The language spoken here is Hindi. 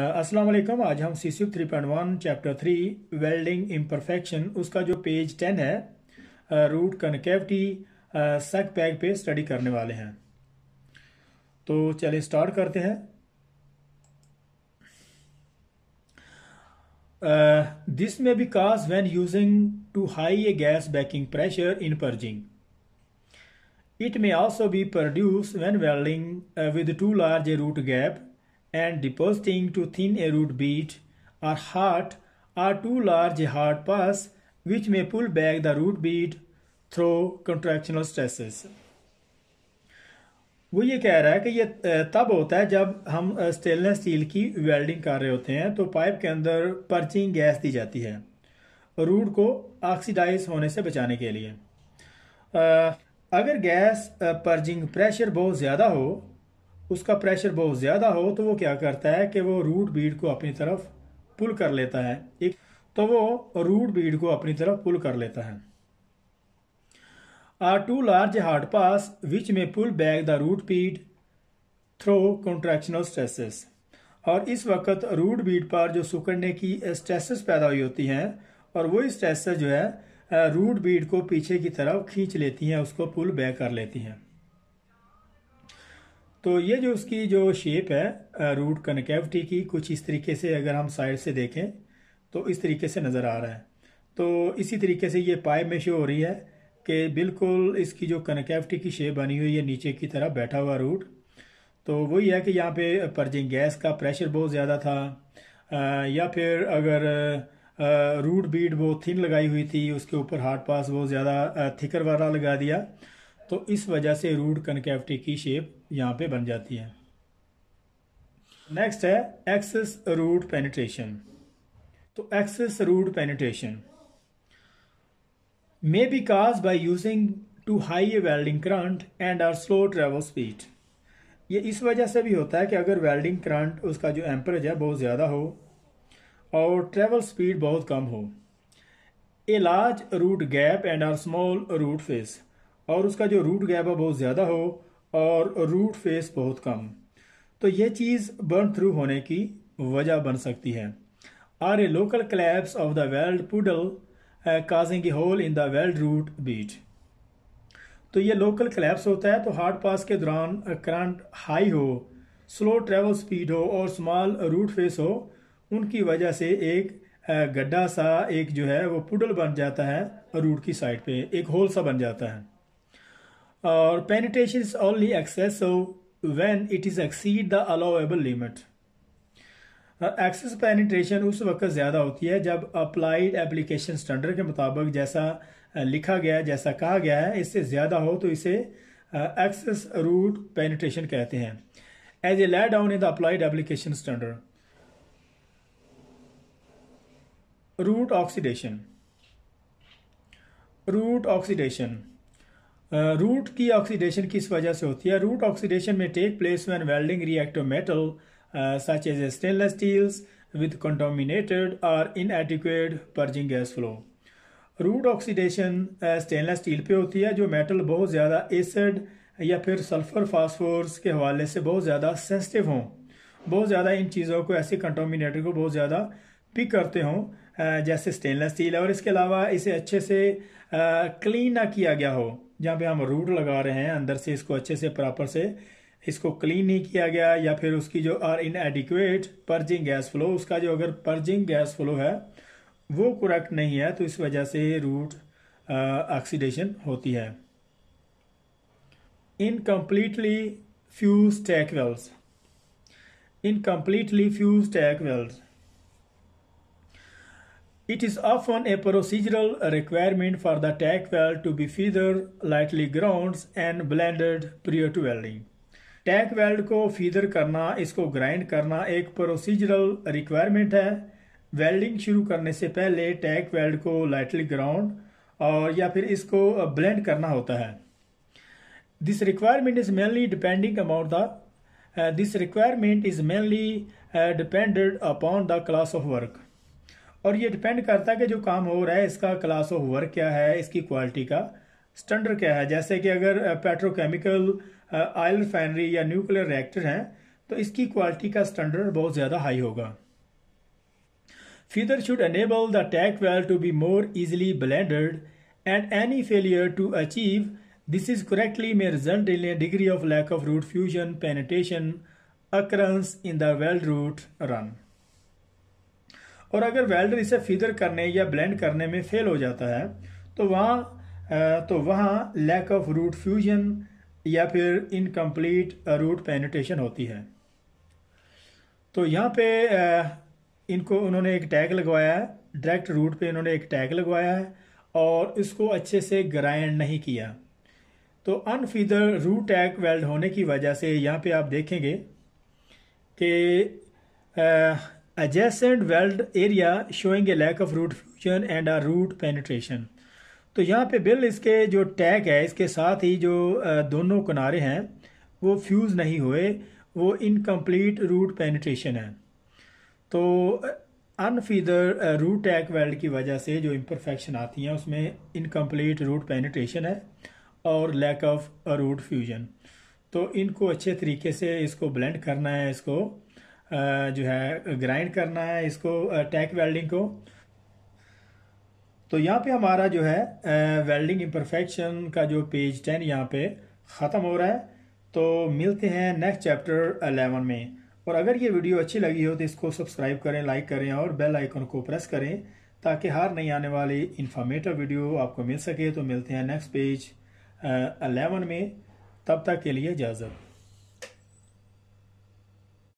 अस्सलाम वालेकुम आज हम C C three point one chapter three welding imperfection उसका जो पेज टेन है रूट कनकेविटी सक पैग पे स्टडी करने वाले हैं तो चलिए स्टार्ट करते हैं दिस में be caused when using too high a gas backing pressure in purging it may also be produced when welding with too large a root gap and depositing to thin a root bead or heart or too large a hard pass which may pull back the root bead through contractional stresses. वो ये कह रहा है कि ये तब होता है जब हम स्टेनलेस स्टील की वेल्डिंग कर रहे होते हैं तो पाइप के अंदर पर्चिंग गैस दी जाती है रूट को ऑक्सीडाइज होने से बचाने के लिए अगर गैस पर्जिंग प्रेशर बहुत ज़्यादा हो उसका प्रेशर बहुत ज़्यादा हो तो वो क्या करता है कि वो रूट बीड को अपनी तरफ पुल कर लेता है एक तो वो रूट बीड को अपनी तरफ पुल कर लेता है or too large hot pass which may pull back the root bead through contractional stresses और इस वक्त रूट बीड पर जो सुकड़ने की स्ट्रेसेस पैदा हुई होती हैं और वो स्ट्रेसेस जो है रूट बीड को पीछे की तरफ खींच लेती हैं उसको पुल बैक कर लेती हैं तो ये जो उसकी जो शेप है रूट कनकेविटी की कुछ इस तरीके से अगर हम साइड से देखें तो इस तरीके से नज़र आ रहा है तो इसी तरीके से ये पाइप में शो हो रही है कि बिल्कुल इसकी जो कनकेविटी की शेप बनी हुई है नीचे की तरफ बैठा हुआ रूट तो वही है कि यहाँ पे परजिंग गैस का प्रेशर बहुत ज़्यादा था या फिर अगर रूट बीट बहुत थिन लगाई हुई थी उसके ऊपर हार्ड पास बहुत ज़्यादा थिकर वाला लगा दिया तो इस वजह से रूट कनकेविटी की शेप यहाँ पे बन जाती है नेक्स्ट है एक्सेस रूट पेनिट्रेशन तो excess root penetration may be caused by using too high a welding current and or slow travel speed ये इस वजह से भी होता है कि अगर वेल्डिंग करंट उसका जो एम्परेज है बहुत ज़्यादा हो और ट्रेवल स्पीड बहुत कम हो a large root gap and or small root face और उसका जो रूट गैप है बहुत ज़्यादा हो और रूट फेस बहुत कम तो ये चीज़ बर्न थ्रू होने की वजह बन सकती है or a local collapse of the weld puddle causing a hole in the weld root bead तो ये लोकल क्लैप्स होता है तो हार्ड पास के दौरान करंट हाई हो स्लो ट्रेवल स्पीड हो और स्मॉल रूट फेस हो उनकी वजह से एक uh, गड्ढा सा एक जो है वो पुडल बन जाता है रूट की साइड पे एक होल सा बन जाता है or uh, penetration is only excessive when it is exceed the allowable limit excess uh, penetration उस वक्त ज़्यादा होती है जब अप्लाइड एप्लीकेशन स्टैंडर्ड के मुताबिक जैसा uh, लिखा गया है जैसा कहा गया है इससे ज़्यादा हो तो इसे एक्सेस रूट पेनिट्रेशन कहते हैं as a laid down in the applied application standard root oxidation root oxidation root की ऑक्सीडेशन किस वजह से होती है रूट ऑक्सीडेशन में take place when welding reactive metal such as stainless steels with contaminated or inadequate purging gas flow root oxidation stainless steel पे होती है जो मेटल बहुत ज़्यादा एसिड या फिर सल्फर फास्फोर्स के हवाले से बहुत ज़्यादा सेंसिटिव हों बहुत ज़्यादा इन चीज़ों को ऐसे कंटोमिनेटर को बहुत ज़्यादा पिक करते हों जैसे स्टेनलेस स्टील और इसके अलावा इसे अच्छे से क्लीन ना किया गया हो जहाँ पे हम रूट लगा रहे हैं अंदर से इसको अच्छे से प्रॉपर से इसको क्लीन नहीं किया गया या फिर उसकी जो or inadequate purging gas flow उसका जो अगर पर्जिंग गैस फ्लो है वो करेक्ट नहीं है तो इस वजह से रूट ऑक्सीडेशन होती है incompletely fused tack welds incompletely fused tack welds It is often a procedural requirement for the tack weld to be feather lightly ground and blended prior to welding. Tack weld को फीदर करना इसको ग्राइंड करना एक प्रोसीजरल रिक्वायरमेंट है वेल्डिंग शुरू करने से पहले टैक वेल्ड को लाइटली ग्राउंड और या फिर इसको ब्लेंड करना होता है this requirement is mainly depending about the this requirement is mainly depended upon the class of work और ये डिपेंड करता है कि जो काम हो रहा है इसका क्लास ऑफ वर्क क्या है इसकी क्वालिटी का स्टैंडर्ड क्या है जैसे कि अगर पेट्रोकेमिकल आयल रिफाइनरी या न्यूक्लियर रिएक्टर हैं तो इसकी क्वालिटी का स्टैंडर्ड बहुत ज़्यादा हाई होगा feather should enable the tack weld to be more easily blended and any failure to achieve this is correctly may result in a degree of lack of root fusion penetration occurs in the weld root run और अगर वेल्डर इसे फीदर करने या ब्लेंड करने में फेल हो जाता है तो वहाँ तो वहाँ लैक ऑफ रूट फ्यूजन या फिर इनकम्प्लीट रूट पेनिटेशन होती है तो यहाँ पे इनको उन्होंने एक टैग लगवाया है डायरेक्ट रूट पे इन्होंने एक टैग लगवाया है और इसको अच्छे से ग्राइंड नहीं किया तो अनफीदर रूट टैग वेल्ड होने की वजह से यहाँ पे आप देखेंगे कि adjacent weld area showing a lack of root fusion and a root penetration तो यहाँ पे बिल इसके जो टैग है इसके साथ ही जो दोनों किनारे हैं वो फ्यूज़ नहीं हुए वो इनकम्प्लीट रूट पेनिट्रेशन है तो अनफीदर रूट टैग वेल्ड की वजह से जो इम्परफेक्शन आती हैं उसमें इनकम्प्लीट रूट पेनिट्रेशन है और लैक ऑफ रूट फ्यूजन तो इनको अच्छे तरीके से इसको ब्लेंड करना है इसको जो है ग्राइंड करना है इसको टैक वेल्डिंग को तो यहाँ पे हमारा जो है वेल्डिंग इम्परफेक्शन का जो पेज टेन यहाँ पे ख़त्म हो रहा है तो मिलते हैं नेक्स्ट चैप्टर अलेवन में और अगर ये वीडियो अच्छी लगी हो तो इसको सब्सक्राइब करें लाइक करें और बेल आइकन को प्रेस करें ताकि हर नई आने वाली इन्फॉर्मेटिव वीडियो आपको मिल सके तो मिलते हैं नेक्स्ट पेज अलेवन में तब तक के लिए इजाज़त